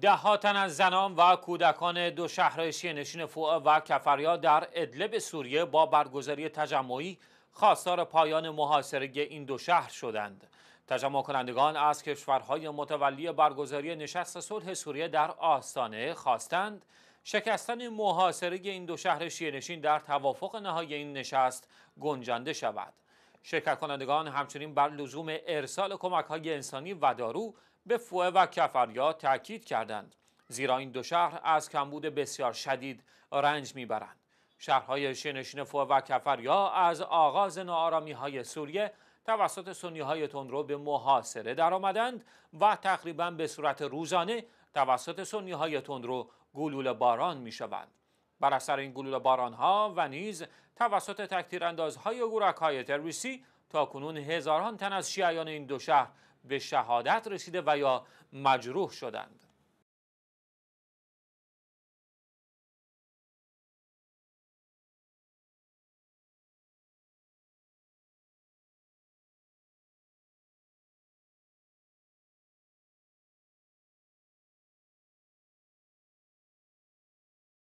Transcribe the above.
ده تن از زنان و کودکان دو شهر نشین فوعه و کفریا در ادلب سوریه با برگزاری تجمعی خواستار پایان محاصره این دو شهر شدند. تجمع کنندگان از کشورهای متولی برگزاری نشست صلح سوریه در آستانه خواستند شکستن محاصره این دو شهر نشین در توافق نهایی این نشست گنجانده شود. شرکت کنندگان همچنین بر لزوم ارسال کمک های انسانی و دارو به فوه و کفریا تاکید کردند زیرا این دو شهر از کمبود بسیار شدید رنج میبرند شهرهای شنشین فوه و کفریا از آغاز نارامی های سوریه توسط سنی های تندرو به محاصره درآمدند و تقریبا به صورت روزانه توسط سنی های تندرو گلوله باران می شوند. بر اثر این گلوله باران ها و نیز توسط تکتیر انداز های گورک های تروریستی تا کنون هزاران تن از شیعیان این دو شهر به شهادت رسیده و یا مجروح شدند